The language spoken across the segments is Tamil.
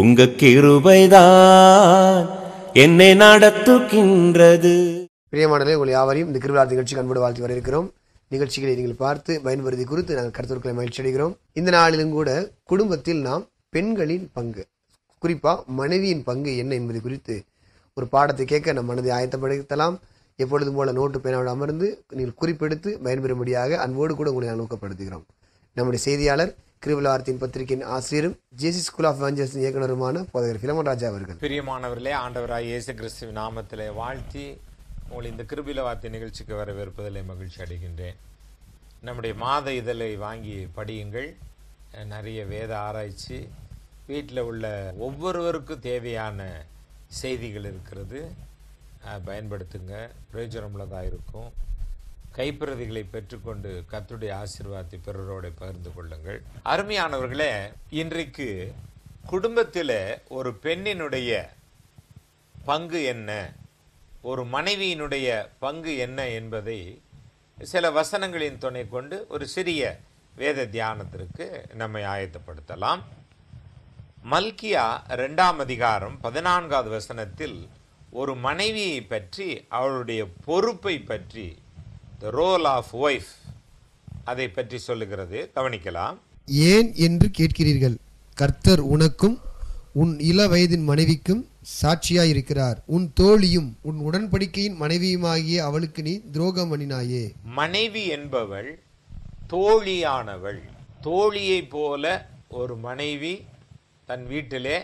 உங்க கிருபைதான் என்னை நடத்துகின்றது பிரியமானவே உங்கள் யாவரையும் இந்த கிருவிழா நிகழ்ச்சி அன்போடு வாழ்த்து வர இருக்கிறோம் நிகழ்ச்சிகளை நீங்கள் பார்த்து பயன்படுத்தி குறித்து நாங்கள் கருத்துக்களை மகிழ்ச்சி அடைகிறோம் இந்த நாளிலும் கூட குடும்பத்தில் நாம் பெண்களின் பங்கு குறிப்பாக மனைவியின் பங்கு என்ன என்பது குறித்து ஒரு பாடத்தை கேட்க நம் மனதை ஆயத்தப்படுத்தலாம் எப்பொழுதும் போல நோட்டு பேனாவோடு அமர்ந்து நீங்கள் குறிப்பெடுத்து பயன்பெறும்படியாக அன்போடு கூட உங்களை நான் ஊக்கப்படுத்துகிறோம் நம்முடைய செய்தியாளர் கிருவிலாரத்தின் பத்திரிகையின் ஆசிரியரும் ஜேசி ஸ்கூல் ஆஃப் வேஞ்சர்ஸின் இயக்குநருமான போதகர் பிலமன் ராஜா அவர்கள் பிரியமானவர்களே ஆண்டவராய் இயேசு கிறிஸ்துவ நாமத்திலே வாழ்த்தி உங்களை இந்த கிருபில வார்த்தை நிகழ்ச்சிக்கு வரவேற்பதில் மகிழ்ச்சி அடைகின்றேன் நம்முடைய மாத இதழை வாங்கி படியுங்கள் நிறைய வேத ஆராய்ச்சி வீட்டில் உள்ள ஒவ்வொருவருக்கும் தேவையான செய்திகள் இருக்கிறது பயன்படுத்துங்க பிரயோஜனமுள்ளதாக இருக்கும் கைப்பிரதிகளை பெற்றுக்கொண்டு கத்துடைய ஆசீர்வாதத்தை பிறரோடு பகிர்ந்து கொள்ளுங்கள் அருமையானவர்களே இன்றைக்கு குடும்பத்தில் ஒரு பெண்ணினுடைய பங்கு என்ன ஒரு மனைவியினுடைய பங்கு என்ன என்பதை சில வசனங்களின் துணை கொண்டு ஒரு சிறிய வேத தியானத்திற்கு நம்மை ஆயத்தப்படுத்தலாம் மல்கியா ரெண்டாம் அதிகாரம் பதினான்காவது வசனத்தில் ஒரு மனைவியை பற்றி அவளுடைய பொறுப்பை பற்றி த ரோல் ஆஃப் ஒய்ஃப் அதை பற்றி சொல்லுகிறது கவனிக்கலாம் ஏன் என்று கேட்கிறீர்கள் கர்த்தர் உனக்கும் உன் இள வயதின் மனைவிக்கும் சாட்சியாய் இருக்கிறார் உன் தோழியும் உன் உடன்படிக்கையின் மனைவியுமாகிய அவளுக்கு நீ துரோகம் அணினாயே மனைவி என்பவள் தோழியானவள் தோழியை போல ஒரு மனைவி தன் வீட்டிலே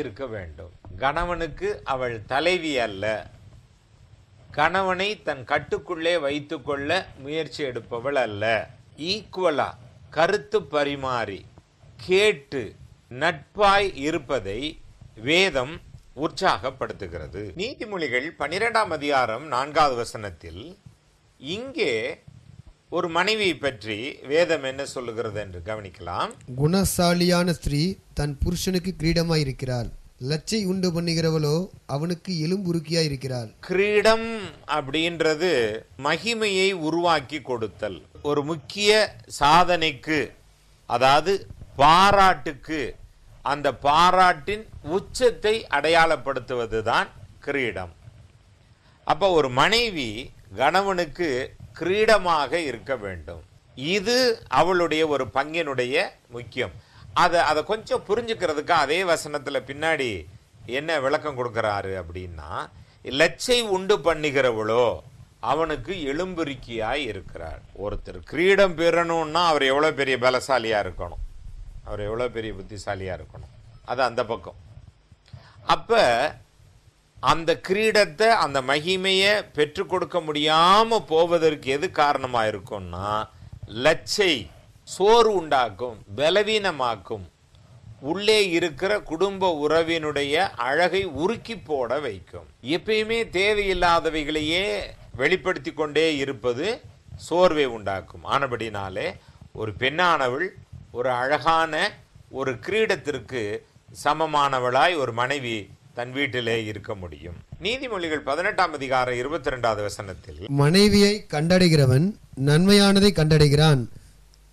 இருக்க வேண்டும் கணவனுக்கு அவள் தலைவி அல்ல கணவனை தன் கட்டுக்குள்ளே வைத்துக்கொள்ள முயற்சி எடுப்பவள் அல்ல ஈக்குவலா கருத்து பரிமாறி கேட்டு நட்பாய் இருப்பதை வேதம் உற்சாகப்படுத்துகிறது நீதிமொழிகள் பனிரெண்டாம் அதிகாரம் நான்காவது வசனத்தில் இங்கே ஒரு மனைவி பற்றி வேதம் என்ன சொல்லுகிறது என்று கவனிக்கலாம் குணசாலியான ஸ்திரீ தன் புருஷனுக்கு கிரீடமாய் இருக்கிறாள் லச்சை உண்டு பண்ணுகிறவளோ அவனுக்கு எலும்புருக்கியா இருக்கிறாள் கிரீடம் அப்படின்றது மகிமையை உருவாக்கி கொடுத்தல் ஒரு முக்கிய சாதனைக்கு அதாவது பாராட்டுக்கு அந்த பாராட்டின் உச்சத்தை அடையாளப்படுத்துவது தான் கிரீடம் அப்போ ஒரு மனைவி கணவனுக்கு கிரீடமாக இருக்க வேண்டும் இது அவளுடைய ஒரு பங்கினுடைய முக்கியம் அதை அதை கொஞ்சம் புரிஞ்சுக்கிறதுக்கு அதே வசனத்தில் பின்னாடி என்ன விளக்கம் கொடுக்குறாரு அப்படின்னா லச்சை உண்டு பண்ணுகிறவளோ அவனுக்கு எலும்புரிக்கியாய் இருக்கிறார் ஒருத்தர் கிரீடம் பெறணும்னா அவர் எவ்வளோ பெரிய பலசாலியாக இருக்கணும் அவர் எவ்வளோ பெரிய புத்திசாலியாக இருக்கணும் அது அந்த பக்கம் அப்போ அந்த கிரீடத்தை அந்த மகிமையை பெற்றுக் கொடுக்க முடியாமல் போவதற்கு எது காரணமாக இருக்கும்னா லச்சை சோறு உண்டாக்கும் பலவீனமாக்கும் உள்ளே இருக்கிற குடும்ப உறவினுடைய அழகை உருக்கி போட வைக்கும் எப்பயுமே தேவையில்லாதவைகளையே வெளிப்படுத்தி கொண்டே இருப்பது சோர்வை உண்டாக்கும் ஆனபடினாலே ஒரு பெண்ணானவள் ஒரு அழகான ஒரு கிரீடத்திற்கு சமமானவளாய் ஒரு மனைவி தன் வீட்டிலே இருக்க முடியும் நீதிமொழிகள் பதினெட்டாம் அதிகார இருபத்தி ரெண்டாவது வசனத்தில் மனைவியை கண்டடைகிறவன் நன்மையானதை கண்டடைகிறான்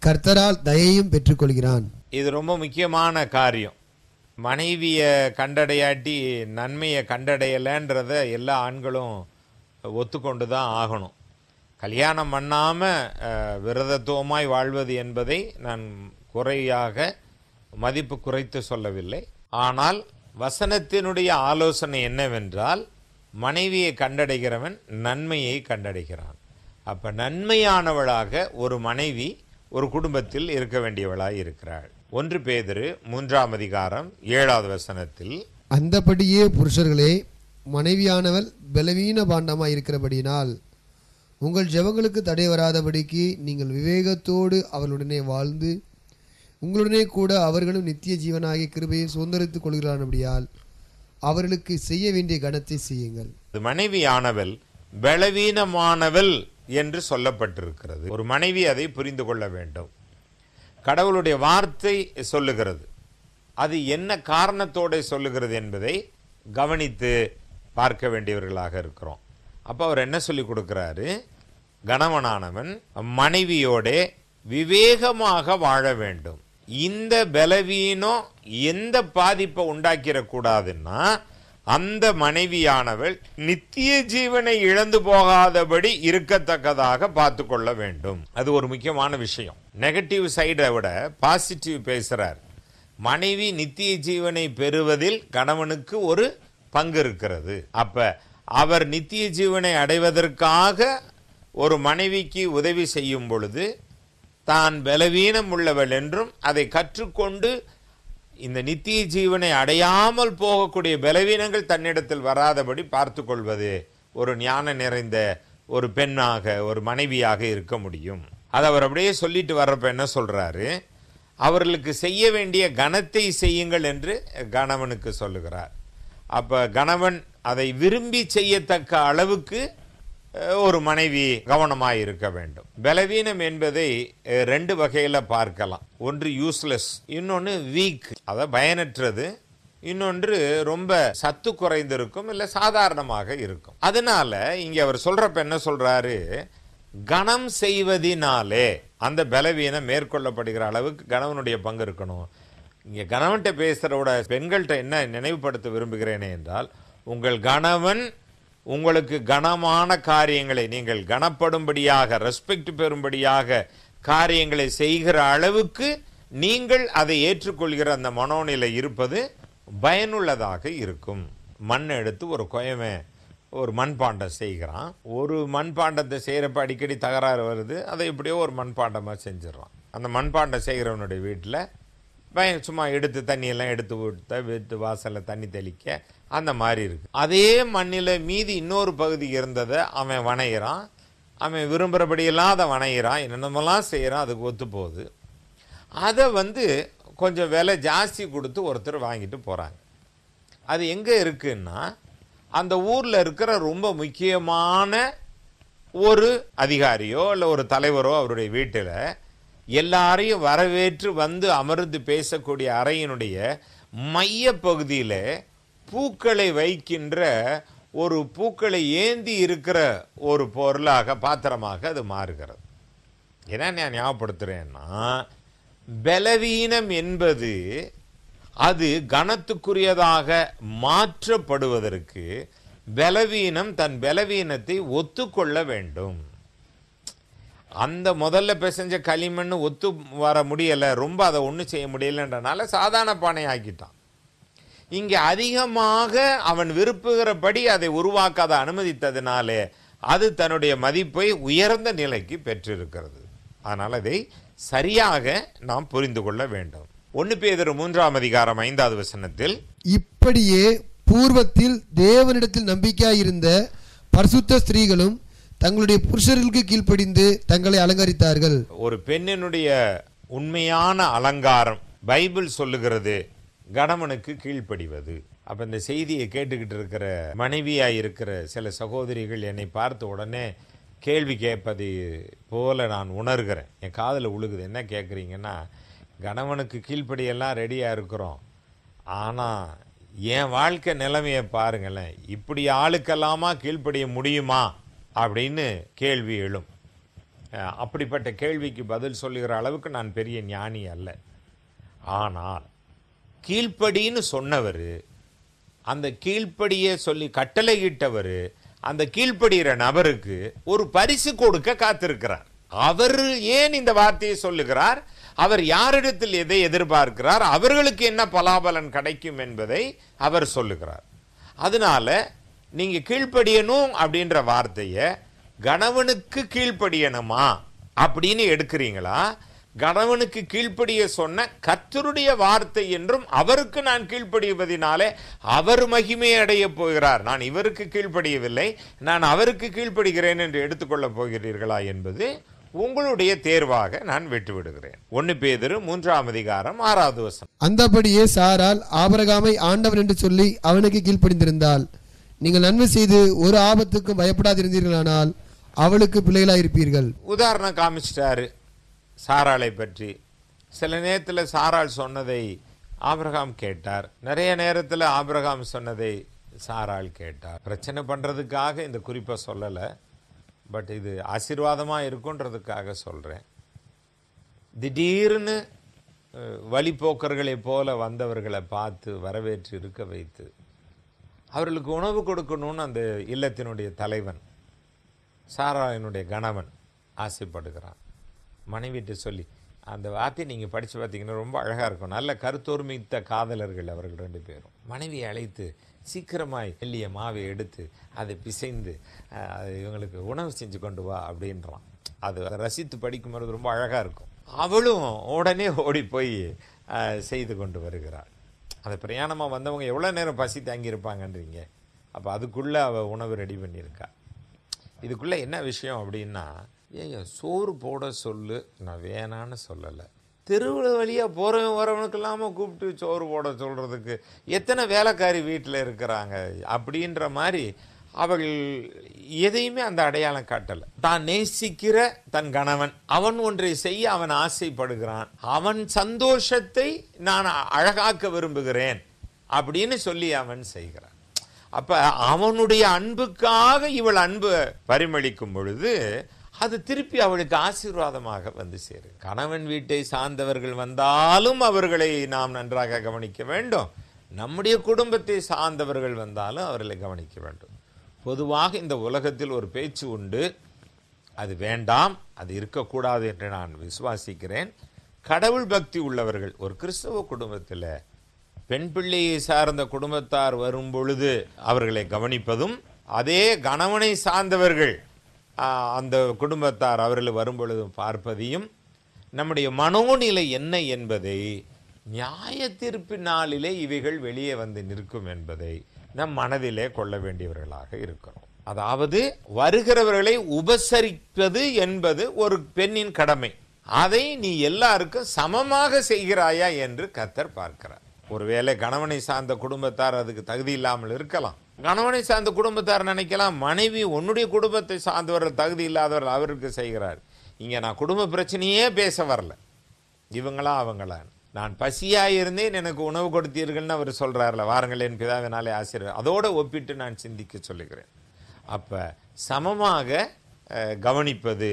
கர்த்தரால் தயையும் பெற்றுக்கொள்கிறான் இது ரொம்ப முக்கியமான காரியம் மனைவியை கண்டடையாட்டி நன்மையை கண்டடையலைன்றத எல்லா ஆண்களும் ஒத்துக்கொண்டு தான் ஆகணும் கல்யாணம் பண்ணாமல் விரதத்துவமாய் வாழ்வது என்பதை நான் குறையாக மதிப்பு குறைத்து சொல்லவில்லை ஆனால் வசனத்தினுடைய ஆலோசனை என்னவென்றால் மனைவியை கண்டடைகிறவன் நன்மையை கண்டடைகிறான் அப்போ நன்மையானவளாக ஒரு மனைவி ஒரு குடும்பத்தில் இருக்க வேண்டியவளாய் இருக்கிறாள் ஒன்று பேதரு மூன்றாம் அதிகாரம் ஏழாவது வசனத்தில் அந்தபடியே புருஷர்களே மனைவியானவள் பலவீன பாண்டமாக இருக்கிறபடியினால் உங்கள் ஜெபங்களுக்கு தடை வராதபடிக்கு நீங்கள் விவேகத்தோடு அவளுடனே வாழ்ந்து உங்களுடனே கூட அவர்களும் நித்திய ஜீவனாகிய கிருபையை சுதந்திரித்துக் கொள்கிறானபடியால் அவர்களுக்கு செய்ய வேண்டிய கணத்தை செய்யுங்கள் மனைவியானவள் பலவீனமானவள் என்று சொல்லப்பட்டிருக்கிறது ஒரு மனைவி அதை புரிந்து கொள்ள வேண்டும் கடவுளுடைய வார்த்தை சொல்லுகிறது அது என்ன காரணத்தோடு சொல்லுகிறது என்பதை கவனித்து பார்க்க வேண்டியவர்களாக இருக்கிறோம் அப்போ அவர் என்ன சொல்லி கொடுக்குறாரு கணவனானவன் மனைவியோட விவேகமாக வாழ வேண்டும் இந்த பலவீனம் எந்த பாதிப்பை உண்டாக்கிடக்கூடாதுன்னா அந்த மனைவியானவள் நித்திய ஜீவனை இழந்து போகாதபடி இருக்கத்தக்கதாக பார்த்து கொள்ள வேண்டும் அது ஒரு முக்கியமான விஷயம் நெகட்டிவ் சைடை விட பாசிட்டிவ் பேசுகிறார் மனைவி நித்திய ஜீவனை பெறுவதில் கணவனுக்கு ஒரு பங்கு இருக்கிறது அப்போ அவர் நித்திய ஜீவனை அடைவதற்காக ஒரு மனைவிக்கு உதவி செய்யும் பொழுது தான் பலவீனம் உள்ளவள் என்றும் அதை கற்றுக்கொண்டு இந்த நித்திய ஜீவனை அடையாமல் போகக்கூடிய பலவீனங்கள் தன்னிடத்தில் வராதபடி பார்த்து கொள்வது ஒரு ஞான நிறைந்த ஒரு பெண்ணாக ஒரு மனைவியாக இருக்க முடியும் அதை அவர் அப்படியே சொல்லிட்டு வர்றப்ப என்ன சொல்கிறாரு அவர்களுக்கு செய்ய வேண்டிய கணத்தை செய்யுங்கள் என்று கணவனுக்கு சொல்லுகிறார் அப்போ கணவன் அதை விரும்பி செய்யத்தக்க அளவுக்கு ஒரு மனைவி கவனமாக இருக்க வேண்டும் பலவீனம் என்பதை ரெண்டு வகையில் பார்க்கலாம் ஒன்று யூஸ்லெஸ் இன்னொன்று வீக் அதை பயனற்றது இன்னொன்று ரொம்ப சத்து குறைந்திருக்கும் இல்லை சாதாரணமாக இருக்கும் அதனால இங்கே அவர் சொல்கிறப்ப என்ன சொல்கிறாரு கணம் செய்வதினாலே அந்த பலவீனம் மேற்கொள்ளப்படுகிற அளவுக்கு கணவனுடைய பங்கு இருக்கணும் இங்கே கணவன்கிட்ட பேசுகிறவோட பெண்கள்கிட்ட என்ன நினைவுபடுத்த விரும்புகிறேனே என்றால் உங்கள் கணவன் உங்களுக்கு கனமான காரியங்களை நீங்கள் கனப்படும்படியாக ரெஸ்பெக்ட் பெறும்படியாக காரியங்களை செய்கிற அளவுக்கு நீங்கள் அதை ஏற்றுக்கொள்கிற அந்த மனோநிலை இருப்பது பயனுள்ளதாக இருக்கும் மண் எடுத்து ஒரு குயமை ஒரு மண்பாண்டம் செய்கிறான் ஒரு மண்பாண்டத்தை செய்கிறப்ப அடிக்கடி தகராறு வருது அதை இப்படியோ ஒரு மண்பாண்டமாக செஞ்சிடறான் அந்த மண்பாண்டம் செய்கிறவனுடைய வீட்டில் சும்மா எடுத்து தண்ணியெல்லாம் எடுத்து விட்டு விட்டு வாசலில் தண்ணி தெளிக்க அந்த மாதிரி இருக்குது அதே மண்ணில் மீதி இன்னொரு பகுதி இருந்ததை அவன் வணையிறான் அவன் விரும்புகிறபடியெல்லாம் அதை வணையிறான் என்னென்னமெல்லாம் செய்கிறான் அதுக்கு ஒத்து போகுது அதை வந்து கொஞ்சம் விலை ஜாஸ்தி கொடுத்து ஒருத்தர் வாங்கிட்டு போகிறாங்க அது எங்கே இருக்குன்னா அந்த ஊரில் இருக்கிற ரொம்ப முக்கியமான ஒரு அதிகாரியோ இல்லை ஒரு தலைவரோ அவருடைய வீட்டில் எல்லாரையும் வரவேற்று வந்து அமர்ந்து பேசக்கூடிய அறையினுடைய மைய பகுதியில் பூக்களை வைக்கின்ற ஒரு பூக்களை ஏந்தி இருக்கிற ஒரு பொருளாக பாத்திரமாக அது மாறுகிறது ஏன்னா நான் ஞாபகப்படுத்துகிறேன்னா பலவீனம் என்பது அது கனத்துக்குரியதாக மாற்றப்படுவதற்கு பலவீனம் தன் பலவீனத்தை ஒத்துக்கொள்ள வேண்டும் அந்த முதல்ல பிசைஞ்ச களிமண் ஒத்து வர முடியலை ரொம்ப அதை ஒன்றும் செய்ய முடியலைன்றனால சாதாரண பானை ஆக்கிட்டான் இங்கே அதிகமாக அவன் விருப்புகிறபடி அதை உருவாக்காத அனுமதித்ததினாலே அது தன்னுடைய மதிப்பை உயர்ந்த நிலைக்கு பெற்றிருக்கிறது அதனால் அதை சரியாக நாம் புரிந்து கொள்ள வேண்டும் ஒன்று பேதர் மூன்றாம் அதிகாரம் ஐந்தாவது வசனத்தில் இப்படியே பூர்வத்தில் தேவனிடத்தில் இருந்த பரிசுத்த ஸ்திரீகளும் தங்களுடைய புருஷர்களுக்கு கீழ்ப்படிந்து தங்களை அலங்கரித்தார்கள் ஒரு பெண்ணினுடைய உண்மையான அலங்காரம் பைபிள் சொல்லுகிறது கணவனுக்கு கீழ்ப்படிவது அப்போ இந்த செய்தியை கேட்டுக்கிட்டு இருக்கிற மனைவியாக இருக்கிற சில சகோதரிகள் என்னை பார்த்த உடனே கேள்வி கேட்பது போல நான் உணர்கிறேன் என் காதில் உழுகுது என்ன கேட்குறீங்கன்னா கணவனுக்கு கீழ்ப்படியெல்லாம் ரெடியாக இருக்கிறோம் ஆனால் என் வாழ்க்கை நிலைமையை பாருங்களேன் இப்படி ஆளுக்கெல்லாமா கீழ்ப்படிய முடியுமா அப்படின்னு கேள்வி எழும் அப்படிப்பட்ட கேள்விக்கு பதில் சொல்லுகிற அளவுக்கு நான் பெரிய ஞானி அல்ல ஆனால் கீழ்ப்படின்னு சொன்னவர் அந்த கீழ்ப்படியை சொல்லி கட்டளையிட்டவர் அந்த கீழ்ப்படுகிற நபருக்கு ஒரு பரிசு கொடுக்க காத்திருக்கிறார் அவர் ஏன் இந்த வார்த்தையை சொல்லுகிறார் அவர் யாரிடத்தில் எதை எதிர்பார்க்கிறார் அவர்களுக்கு என்ன பலாபலன் கிடைக்கும் என்பதை அவர் சொல்லுகிறார் அதனால நீங்க கீழ்ப்படியணும் அப்படின்ற வார்த்தையை கணவனுக்கு கீழ்ப்படியணுமா அப்படின்னு எடுக்கிறீங்களா கணவனுக்கு கீழ்ப்படிய சொன்ன கத்தருடைய வார்த்தை என்றும் அவருக்கு நான் கீழ்ப்படிவதினாலே அவர் மகிமை அடைய போகிறார் நான் இவருக்கு கீழ்ப்படியவில்லை நான் அவருக்கு கீழ்ப்படுகிறேன் என்று எடுத்துக்கொள்ளப் போகிறீர்களா என்பது உங்களுடைய தேர்வாக நான் விட்டுவிடுகிறேன் ஒன்னு பேதரு மூன்றாம் அதிகாரம் ஆறாவது வசனம் அந்தபடியே சாரால் ஆபரகாமை ஆண்டவர் என்று சொல்லி அவனுக்கு கீழ்ப்படிந்திருந்தாள் நீங்கள் நன்மை செய்து ஒரு ஆபத்துக்கும் பயப்படாதிருந்தீர்களானால் அவளுக்கு பிள்ளைகளாக இருப்பீர்கள் உதாரணம் காமிச்சிட்டாரு சாராளை பற்றி சில நேரத்தில் சாராள் சொன்னதை ஆபிரகாம் கேட்டார் நிறைய நேரத்தில் ஆபிரகாம் சொன்னதை சாரால் கேட்டார் பிரச்சனை பண்ணுறதுக்காக இந்த குறிப்பை சொல்லலை பட் இது ஆசீர்வாதமாக இருக்குன்றதுக்காக சொல்கிறேன் திடீர்னு வழிபோக்கர்களை போல வந்தவர்களை பார்த்து வரவேற்று இருக்க வைத்து அவர்களுக்கு உணவு கொடுக்கணும்னு அந்த இல்லத்தினுடைய தலைவன் சாராயனுடைய கணவன் ஆசைப்படுகிறான் மனைவிட்டு சொல்லி அந்த வார்த்தை நீங்கள் படித்து பார்த்தீங்கன்னா ரொம்ப அழகாக இருக்கும் நல்ல கருத்தொருமித்த காதலர்கள் அவர்கள் ரெண்டு பேரும் மனைவியை அழைத்து சீக்கிரமாய் வெள்ளிய மாவை எடுத்து அதை பிசைந்து இவங்களுக்கு உணவு செஞ்சு கொண்டு வா அப்படின்றான் அது ரசித்து படிக்கும்போது ரொம்ப அழகாக இருக்கும் அவளும் உடனே ஓடி போய் செய்து கொண்டு வருகிறாள் அந்த பிரயாணமாக வந்தவங்க எவ்வளோ நேரம் பசி தாங்கியிருப்பாங்கன்றீங்க அப்போ அதுக்குள்ளே அவள் உணவு ரெடி பண்ணியிருக்கா இதுக்குள்ளே என்ன விஷயம் அப்படின்னா ஏங்க சோறு போட சொல்லு நான் வேணான்னு சொல்லலை தெருவில் வழியாக போகிறவன் வரவனுக்கு இல்லாமல் கூப்பிட்டு சோறு போட சொல்கிறதுக்கு எத்தனை வேலைக்காரி வீட்டில் இருக்கிறாங்க அப்படின்ற மாதிரி அவர்கள் எதையுமே அந்த அடையாளம் காட்டலை தான் நேசிக்கிற தன் கணவன் அவன் ஒன்றை செய்ய அவன் ஆசைப்படுகிறான் அவன் சந்தோஷத்தை நான் அழகாக்க விரும்புகிறேன் அப்படின்னு சொல்லி அவன் செய்கிறான் அப்போ அவனுடைய அன்புக்காக இவள் அன்பு பரிமளிக்கும் பொழுது அது திருப்பி அவளுக்கு ஆசீர்வாதமாக வந்து சேரும் கணவன் வீட்டை சார்ந்தவர்கள் வந்தாலும் அவர்களை நாம் நன்றாக கவனிக்க வேண்டும் நம்முடைய குடும்பத்தை சார்ந்தவர்கள் வந்தாலும் அவர்களை கவனிக்க வேண்டும் பொதுவாக இந்த உலகத்தில் ஒரு பேச்சு உண்டு அது வேண்டாம் அது இருக்கக்கூடாது என்று நான் விசுவாசிக்கிறேன் கடவுள் பக்தி உள்ளவர்கள் ஒரு கிறிஸ்தவ குடும்பத்தில் பெண் பிள்ளையை சார்ந்த குடும்பத்தார் வரும் பொழுது அவர்களை கவனிப்பதும் அதே கணவனை சார்ந்தவர்கள் அந்த குடும்பத்தார் அவர்கள் வரும் பொழுதும் பார்ப்பதையும் நம்முடைய மனோநிலை என்ன என்பதை நியாய தீர்ப்பு நாளிலே இவைகள் வெளியே வந்து நிற்கும் என்பதை நம் மனதிலே கொள்ள வேண்டியவர்களாக இருக்கிறோம் அதாவது வருகிறவர்களை உபசரிப்பது என்பது ஒரு பெண்ணின் கடமை அதை நீ எல்லாருக்கும் சமமாக செய்கிறாயா என்று கத்தர் பார்க்கிறார் ஒருவேளை கணவனை சார்ந்த குடும்பத்தார் அதுக்கு தகுதி இல்லாமல் இருக்கலாம் கணவனை சார்ந்த குடும்பத்தார் நினைக்கலாம் மனைவி உன்னுடைய குடும்பத்தை சார்ந்தவர்கள் தகுதி இல்லாதவர்கள் அவருக்கு செய்கிறார் இங்கே நான் குடும்ப பிரச்சனையே பேச வரல இவங்களா அவங்களா நான் பசியாக இருந்தேன் எனக்கு உணவு கொடுத்தீர்கள்னு அவர் சொல்கிறார்ல என் பிதாவினாலே ஆசிரியர் அதோடு ஒப்பிட்டு நான் சிந்திக்க சொல்லுகிறேன் அப்போ சமமாக கவனிப்பது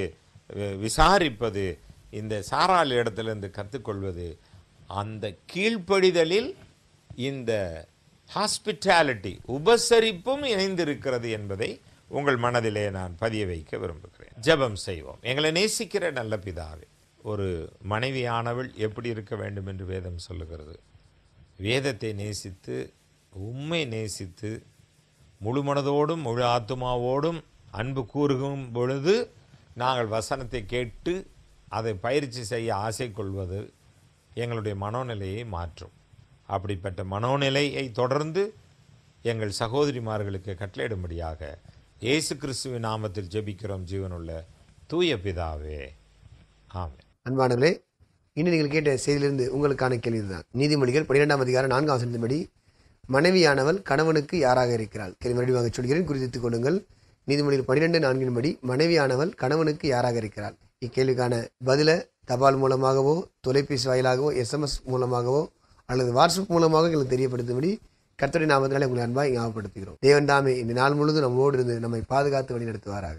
விசாரிப்பது இந்த சாரால் இடத்துலேருந்து கற்றுக்கொள்வது அந்த கீழ்ப்படிதலில் இந்த ஹாஸ்பிட்டாலிட்டி உபசரிப்பும் இணைந்திருக்கிறது என்பதை உங்கள் மனதிலே நான் பதிய வைக்க விரும்புகிறேன் ஜபம் செய்வோம் எங்களை நேசிக்கிற நல்ல பிதாவே ஒரு மனைவியானவள் எப்படி இருக்க வேண்டும் என்று வேதம் சொல்லுகிறது வேதத்தை நேசித்து உண்மை நேசித்து முழு மனதோடும் முழு ஆத்மாவோடும் அன்பு கூறுகும் பொழுது நாங்கள் வசனத்தை கேட்டு அதை பயிற்சி செய்ய ஆசை கொள்வது எங்களுடைய மனோநிலையை மாற்றும் அப்படிப்பட்ட மனோநிலையை தொடர்ந்து எங்கள் சகோதரிமார்களுக்கு கட்டளையிடும்படியாக இயேசு கிறிஸ்துவின் நாமத்தில் ஜெபிக்கிறோம் ஜீவனுள்ள தூய பிதாவே ஆமே அன்பானவர்களே இன்னும் நீங்கள் கேட்ட செய்தியிலிருந்து உங்களுக்கான கேள்வி தான் நீதிமொழிகள் பன்னிரெண்டாம் அதிகாரம் நான்காம் சந்தபடி மனைவியானவள் கணவனுக்கு யாராக இருக்கிறாள் கேள்வி மறுபடியாக சொல்கிறேன் குறித்து கொள்ளுங்கள் நீதிமொழிகள் பன்னிரெண்டு நான்கின்படி மனைவியானவள் கணவனுக்கு யாராக இருக்கிறாள் இக்கேள்விக்கான பதிலை தபால் மூலமாகவோ தொலைபேசி வாயிலாகவோ எஸ்எம்எஸ் மூலமாகவோ அல்லது வாட்ஸ்அப் மூலமாக எங்களுக்கு தெரியப்படுத்தும்படி கர்த்தருடைய நாமத்தினாலே உங்களை அன்பாக ஞாபகப்படுத்துகிறோம் தேவன் தாமே இந்த நாள் முழுதும் நம்மோடு இருந்து நம்மை பாதுகாத்து வழி நடத்துவாராக